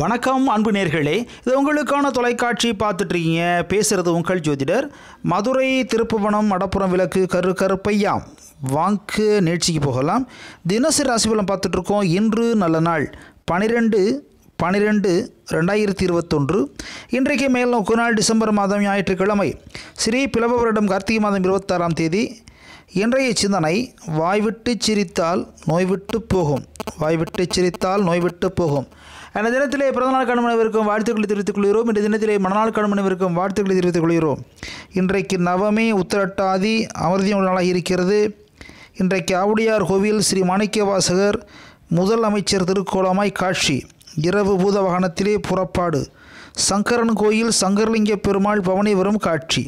வணக்கம் அன்பு நேர்களே இது உங்களுக்கான தொலைக்காட்சி பார்த்துட்ருக்கீங்க பேசுகிறது உங்கள் ஜோதிடர் மதுரை திருப்புவனம் மடப்புறம் விளக்கு கரு கருப்பையா வாங்கு நிகழ்ச்சிக்கு போகலாம் தினசரி ராசிபலம் பார்த்துட்ருக்கோம் இன்று நல்ல நாள் பனிரெண்டு பனிரெண்டு ரெண்டாயிரத்தி இருபத்தொன்று இன்றைக்கு மேல் நாள் டிசம்பர் மாதம் ஞாயிற்றுக்கிழமை ஸ்ரீ பிளவரிடம் வருடம் கார்த்திகை மாதம் இருபத்தாறாம் தேதி இன்றைய சிந்தனை வாய்விட்டு சிரித்தால் நோய்விட்டு போகும் வாய்விட்டு சிரித்தால் நோய்விட்டு போகும் என தினத்திலே பிறந்தநாள் கண்மனைவிற்கும் வாழ்த்துக்களை தெரிவித்துக் கொள்கிறோம் இந்த தினத்திலே மணநாள் கண்மனைவிற்கும் வாழ்த்துக்களை தெரிவித்துக் கொள்கிறோம் இன்றைக்கு நவமி உத்திரட்டாதி அமிர்தியம் நாளாக இருக்கிறது இன்றைக்கு ஆவுடியார் கோவில் ஸ்ரீ மாணிக்கவாசகர் முதல் அமைச்சர் திருக்கோலமாய் காட்சி இரவு பூத வாகனத்திலே புறப்பாடு சங்கரன் கோயில் சங்கரலிங்க பெருமாள் பவனி வரும் காட்சி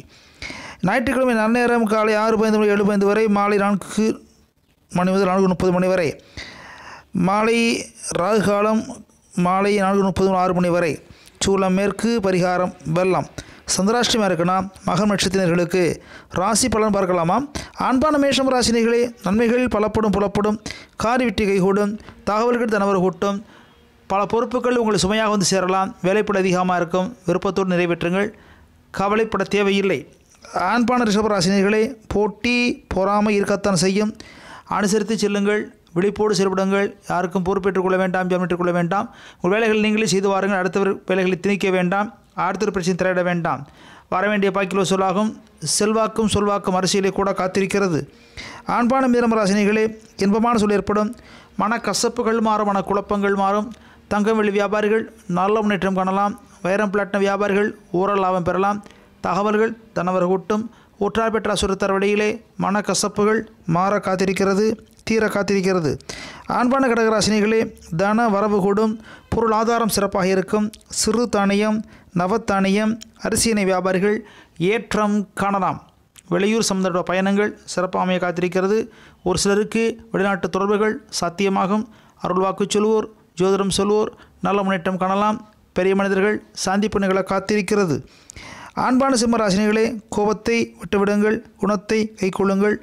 ஞாயிற்றுக்கிழமை நன்னேரம் காலை ஆறு பதினைந்து மணி ஏழு பதினைந்து வரை மாலை நான்கு மணி முதல் நான்கு முப்பது மணி வரை மாலை ராகு காலம் மாலை நான்கு முப்பது ஆறு மணி வரை சூளம் மேற்கு பரிகாரம் வெள்ளம் சந்திராஷ்டமாக இருக்குன்னா மகன் நட்சத்திரர்களுக்கு ராசி பலன் பார்க்கலாமா ஆண்பான மேஷம் ராசினிகளே நன்மைகள் பலப்படும் புலப்படும் காரி விட்டு கைகூடும் தகவல்கள் தனவர் கூட்டும் பல பொறுப்புகள் உங்களை சுமையாக வந்து சேரலாம் வேலைப்பட அதிகமாக இருக்கும் விருப்பத்தோடு நிறைவேற்றுங்கள் கவலைப்பட தேவையில்லை ஆண்பான ரிஷபராசினியர்களே போட்டி பொறாமை இருக்கத்தான் செய்யும் அனுசரித்து செல்லுங்கள் விழிப்போடு செயல்படுங்கள் யாருக்கும் பொறுப்பேற்றுக் கொள்ள வேண்டாம் ஜாமீட்டுக் கொள்ள வேண்டாம் உங்கள் வேலைகளை நீங்களே செய்து வாருங்கள் அடுத்தவர் வேலைகளை திணிக்க வேண்டாம் ஆர்த்தர் பிரச்சனை திரையிட வேண்டாம் வர வேண்டிய பாக்கிலோ சொல்லாகும் செல்வாக்கும் சொல்வாக்கும் அரசியலே கூட காத்திருக்கிறது ஆண்பான மீரம் ராசினிகளே இன்பமான சொல் ஏற்படும் மனக்கசப்புகள் மாறும் மன குழப்பங்கள் மாறும் தங்கம் வெளி வியாபாரிகள் நல்ல முன்னேற்றம் காணலாம் வைரம் பிளாட்டின வியாபாரிகள் ஊரல் லாபம் பெறலாம் தகவல்கள் தனவர் கூட்டும் உற்றார் பெற்ற அசுரத்தர் வழியிலே மனக்கசப்புகள் மாற காத்திருக்கிறது தீர காத்திருக்கிறது ஆண்பான கடகராசினிகளே தன வரவு கூடும் பொருள் ஆதாரம் சிறப்பாக இருக்கும் சிறு தானியம் நவத்தானியம் அரிசியினை வியாபாரிகள் ஏற்றம் காணலாம் வெளியூர் சம்பந்தப்பட்ட பயணங்கள் சிறப்பாக அமைய காத்திருக்கிறது ஒரு சிலருக்கு வெளிநாட்டு தொடர்புகள் சாத்தியமாகும் அருள்வாக்கு சொல்வோர் ஜோதிடம் சொல்வோர் நல்ல முன்னேற்றம் காணலாம் பெரிய மனிதர்கள் சந்திப்பு நிகழ காத்திருக்கிறது ஆண்பான சிம்மராசினிகளே கோபத்தை விட்டுவிடுங்கள் குணத்தை கைக்கொள்ளுங்கள்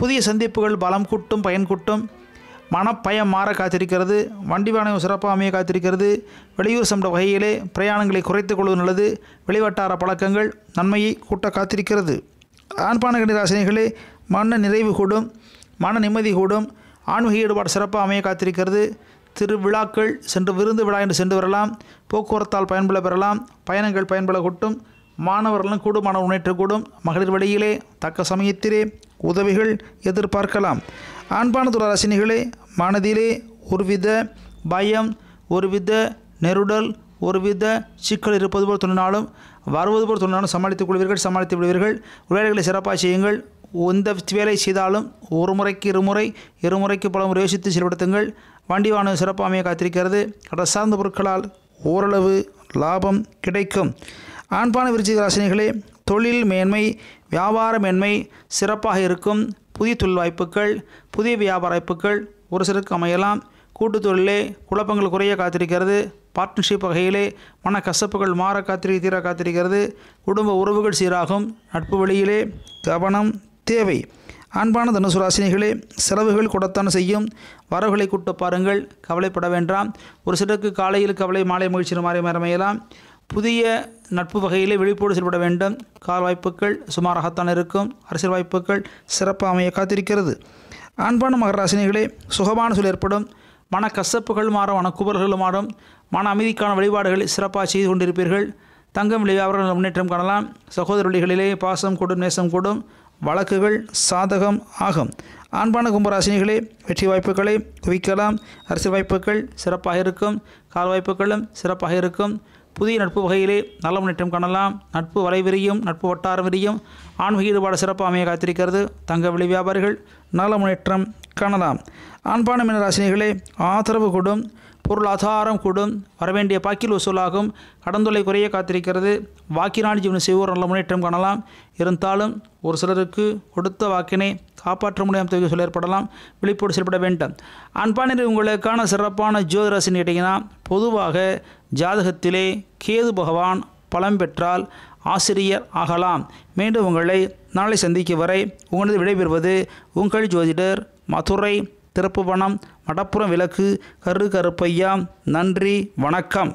புதிய சந்திப்புகள் பலம் கூட்டும் பயன் கூட்டும் மனப்பயம் மாற காத்திருக்கிறது வண்டி வானம் சிறப்பாக அமைய காத்திருக்கிறது வெளியூர் சென்ற வகையிலே பிரயாணங்களை குறைத்து கொள்வது நல்லது வெளிவட்டார பழக்கங்கள் நன்மையை கூட்ட காத்திருக்கிறது ஆண்பான கணிராசினிகளே மன நிறைவு கூடும் மன நிம்மதி கூடும் ஆன்மீக ஈடுபாடு சிறப்பாக அமைய காத்திருக்கிறது திருவிழாக்கள் சென்று விருந்து விழா என்று சென்று வரலாம் போக்குவரத்தால் பயன்பட பெறலாம் பயணங்கள் பயன்பெற கூட்டும் மாணவர்களும் முன்னேற்றம் கூடும் மகளிர் வழியிலே தக்க சமயத்திலே உதவிகள் எதிர்பார்க்கலாம் ஆண்பான துளராசினிகளே மனதிலே ஒருவித பயம் ஒருவித நெருடல் ஒருவித சிக்கல் இருப்பது போல் தோன்றினாலும் வருவது போல் தோன்றினாலும் சமாளித்துக் கொள்வீர்கள் சமாளித்து விடுவீர்கள் விளையாடுகளை சிறப்பாக செய்யுங்கள் எந்த வேலை செய்தாலும் ஒரு முறைக்கு இருமுறை இருமுறைக்கு பல முறை யோசித்து செயல்படுத்துங்கள் வண்டி வாகனம் சிறப்பாக காத்திருக்கிறது காத்திருக்கிறது சார்ந்த பொருட்களால் ஓரளவு லாபம் கிடைக்கும் ஆண்பான விருச்சிக ராசினிகளே தொழில் மேன்மை வியாபார மேன்மை சிறப்பாக இருக்கும் புதிய தொழில் வாய்ப்புகள் புதிய வியாபார வாய்ப்புகள் ஒரு சிலருக்கு அமையலாம் கூட்டுத் தொழிலே குழப்பங்கள் குறைய காத்திருக்கிறது பார்ட்னர்ஷிப் வகையிலே மன கசப்புகள் மாற காத்திரி தீர காத்திருக்கிறது குடும்ப உறவுகள் சீராகும் நட்பு வழியிலே கவனம் தேவை அன்பான தனுசு ராசினிகளே செலவுகள் கூடத்தான் செய்யும் வரவுகளை கூட்ட பாருங்கள் கவலைப்பட வேண்டாம் ஒரு சிலருக்கு காலையில் கவலை மாலை மகிழ்ச்சி மாறி மறமையலாம் புதிய நட்பு வகையிலே விழிப்போடு செயல்பட வேண்டும் கால் வாய்ப்புகள் சுமாராகத்தான் இருக்கும் அரசியல் வாய்ப்புகள் சிறப்பாக அமைய காத்திருக்கிறது அன்பான மகராசினிகளே சுகமான சொல் ஏற்படும் மன கசப்புகள் மாறும் மன குபல்கள் மாறும் மன அமைதிக்கான வழிபாடுகளை சிறப்பாக செய்து கொண்டிருப்பீர்கள் தங்கம் அவர்கள் முன்னேற்றம் காணலாம் சகோதர வழிகளிலே பாசம் கூடும் நேசம் கூடும் வழக்குகள் சாதகம் ஆகும் ஆண்பான கும்பராசினிகளே வெற்றி வாய்ப்புகளை குவிக்கலாம் அரசியல் வாய்ப்புகள் சிறப்பாக இருக்கும் கால் வாய்ப்புகளும் சிறப்பாக இருக்கும் புதிய நட்பு வகையிலே நல்ல முன்னேற்றம் காணலாம் நட்பு வரைவிரியும் நட்பு வட்டாரம் விரியும் ஆன்மீக ஈடுபாடு சிறப்பு அமைய காத்திருக்கிறது தங்க விலை வியாபாரிகள் நல்ல முன்னேற்றம் காணலாம் ஆண்பான ராசினிகளே ஆதரவு கொடும் பொருளாதாரம் கூடும் வரவேண்டிய பாக்கில் வசூலாகும் கடந்தொலை குறைய காத்திருக்கிறது வாக்கினாடி ஜீவனம் செய்வோர் நல்ல முன்னேற்றம் காணலாம் இருந்தாலும் ஒரு சிலருக்கு கொடுத்த வாக்கினை காப்பாற்ற முடியாமல் தொகை சொல்ல ஏற்படலாம் விழிப்போடு செயல்பட வேண்டும் அன்பானில் உங்களுக்கான சிறப்பான ஜோதிராசின்னு கேட்டிங்கன்னா பொதுவாக ஜாதகத்திலே கேது பகவான் பலம் பெற்றால் ஆசிரியர் ஆகலாம் மீண்டும் உங்களை நாளை சந்திக்கும் வரை உங்களது விடைபெறுவது உங்கள் ஜோதிடர் மதுரை திருப்புவனம் மடப்புறம் விளக்கு கரு கருப்பையா நன்றி வணக்கம்